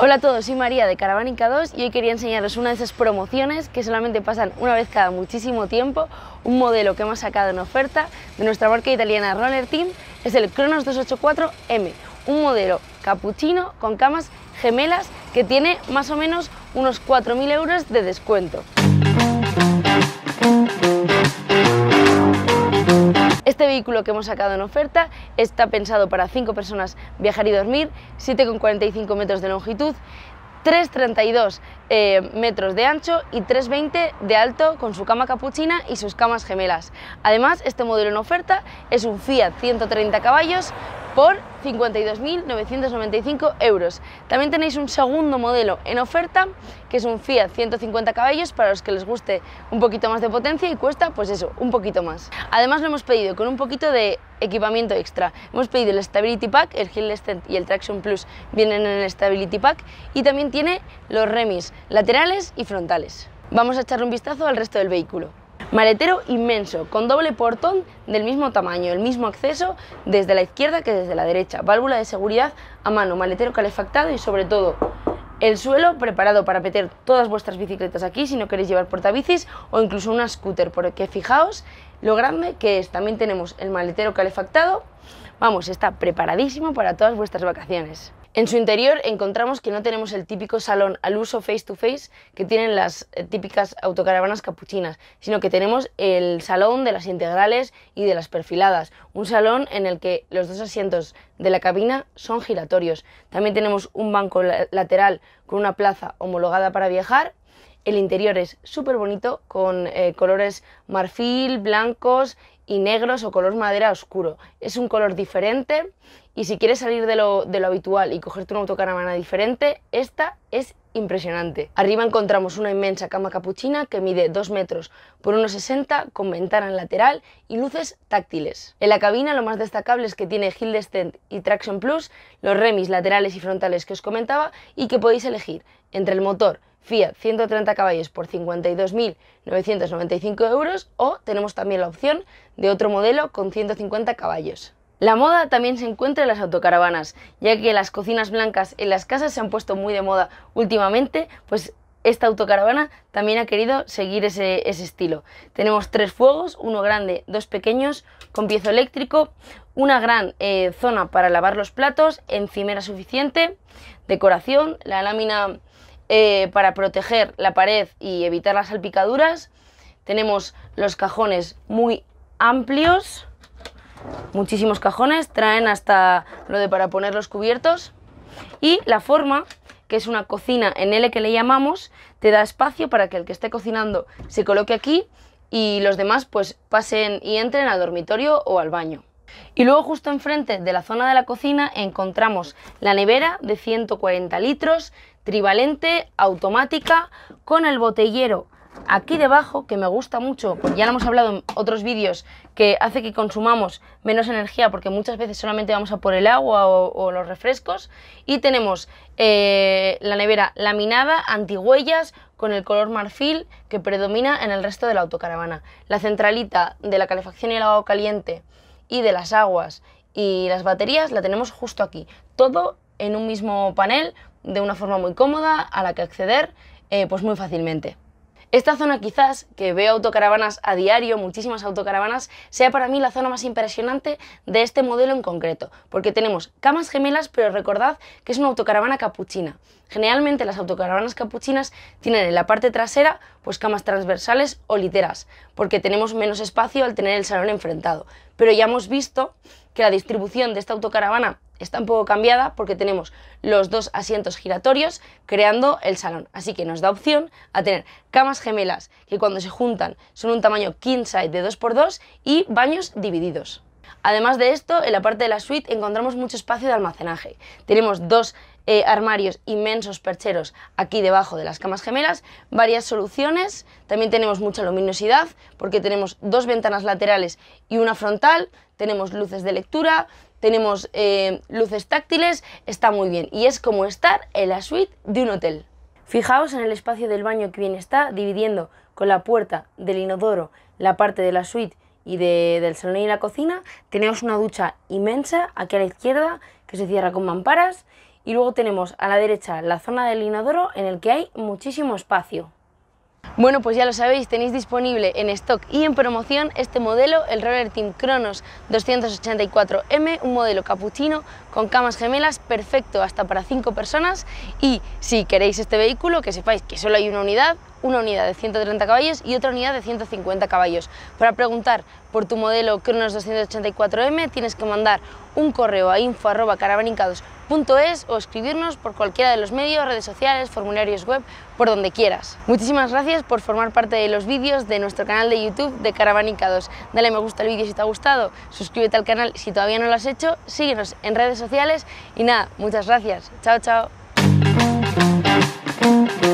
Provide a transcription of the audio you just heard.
Hola a todos, soy María de Caravanica 2 y hoy quería enseñaros una de esas promociones que solamente pasan una vez cada muchísimo tiempo, un modelo que hemos sacado en oferta de nuestra marca italiana Roller Team, es el Cronos 284M, un modelo capuchino con camas gemelas que tiene más o menos unos 4.000 euros de descuento. vehículo que hemos sacado en oferta está pensado para cinco personas viajar y dormir, 7,45 metros de longitud, 3,32 eh, metros de ancho y 3,20 de alto con su cama capuchina y sus camas gemelas. Además, este modelo en oferta es un Fiat 130 caballos por 52.995 euros. También tenéis un segundo modelo en oferta, que es un Fiat 150 caballos, para los que les guste un poquito más de potencia y cuesta, pues eso, un poquito más. Además lo hemos pedido con un poquito de equipamiento extra. Hemos pedido el Stability Pack, el Hill Stand y el Traction Plus vienen en el Stability Pack y también tiene los remis laterales y frontales. Vamos a echarle un vistazo al resto del vehículo. Maletero inmenso, con doble portón del mismo tamaño, el mismo acceso desde la izquierda que desde la derecha, válvula de seguridad a mano, maletero calefactado y sobre todo el suelo preparado para meter todas vuestras bicicletas aquí si no queréis llevar portabicis o incluso una scooter, porque fijaos lo grande que es. También tenemos el maletero calefactado, vamos, está preparadísimo para todas vuestras vacaciones. En su interior encontramos que no tenemos el típico salón al uso face to face que tienen las eh, típicas autocaravanas capuchinas, sino que tenemos el salón de las integrales y de las perfiladas, un salón en el que los dos asientos de la cabina son giratorios. También tenemos un banco lateral con una plaza homologada para viajar. El interior es súper bonito con eh, colores marfil, blancos y negros o color madera oscuro. Es un color diferente y si quieres salir de lo, de lo habitual y cogerte una autocaravana diferente, esta es impresionante. Arriba encontramos una inmensa cama capuchina que mide 2 metros por 1,60 con ventana en lateral y luces táctiles. En la cabina lo más destacable es que tiene descent y Traction Plus, los remis laterales y frontales que os comentaba y que podéis elegir entre el motor Fiat 130 caballos por 52.995 euros o tenemos también la opción de otro modelo con 150 caballos. La moda también se encuentra en las autocaravanas, ya que las cocinas blancas en las casas se han puesto muy de moda últimamente, pues esta autocaravana también ha querido seguir ese, estilo. Tenemos tres fuegos, uno grande, dos pequeños, con piezo eléctrico, una gran eh, zona para lavar los platos, encimera suficiente, decoración, la lámina eh, para proteger la pared y evitar las salpicaduras. Tenemos los cajones muy amplios muchísimos cajones, traen hasta lo de para poner los cubiertos y la forma que es una cocina en L que le llamamos, te da espacio para que el que esté cocinando se coloque aquí y los demás pues pasen y entren al dormitorio o al baño. Y luego justo enfrente de la zona de la cocina encontramos la nevera de 140 litros, trivalente, automática, con el botellero aquí debajo, que me gusta mucho, ya lo hemos hablado en otros vídeos, que hace que consumamos menos energía porque muchas veces solamente vamos a por el agua o, los refrescos. Y tenemos eh, la nevera laminada, antihuellas, con el color marfil que predomina en el resto de la autocaravana. La centralita de la calefacción y el agua caliente y de las aguas y las baterías la tenemos justo aquí. Todo en un mismo panel, de una forma muy cómoda, a la que acceder eh, pues muy fácilmente. Esta zona quizás, que veo autocaravanas a diario, muchísimas autocaravanas, sea para mí la zona más impresionante de este modelo en concreto, porque tenemos camas gemelas, pero recordad que es una autocaravana capuchina. Generalmente las autocaravanas capuchinas tienen en la parte trasera pues camas transversales o literas, porque tenemos menos espacio al tener el salón enfrentado. Pero ya hemos visto que la distribución de esta autocaravana está un poco cambiada porque tenemos los dos asientos giratorios creando el salón. Así que nos da opción a tener camas gemelas que cuando se juntan son un tamaño king size de 2x2 y baños divididos. Además de esto, en la parte de la suite encontramos mucho espacio de almacenaje. Tenemos dos eh, armarios, inmensos percheros aquí debajo de las camas gemelas, varias soluciones, también tenemos mucha luminosidad porque tenemos dos ventanas laterales y una frontal, tenemos luces de lectura, tenemos eh, luces táctiles, está muy bien y es como estar en la suite de un hotel. Fijaos en el espacio del baño que bien está, dividiendo con la puerta del inodoro la parte de la suite y del salón y la cocina. Tenemos una ducha inmensa aquí a la izquierda que se cierra con mamparas y luego tenemos a la derecha la zona del inodoro en el que hay muchísimo espacio. Bueno, pues ya lo sabéis, tenéis disponible en stock y en promoción este modelo, el Roller Team Kronos 284M, un modelo capuchino con camas gemelas, perfecto hasta para 5 personas y si queréis este vehículo, que sepáis que solo hay una unidad, una unidad de 130 caballos y otra unidad de 150 caballos. Para preguntar por tu modelo Cronos 284M tienes que mandar un correo a info.caravanicados.es o escribirnos por cualquiera de los medios, redes sociales, formularios web, por donde quieras. Muchísimas gracias por formar parte de los vídeos de nuestro canal de YouTube de Caravanicados. Dale me gusta al vídeo si te ha gustado, suscríbete al canal si todavía no lo has hecho, síguenos en redes sociales y nada, muchas gracias. Chao, chao.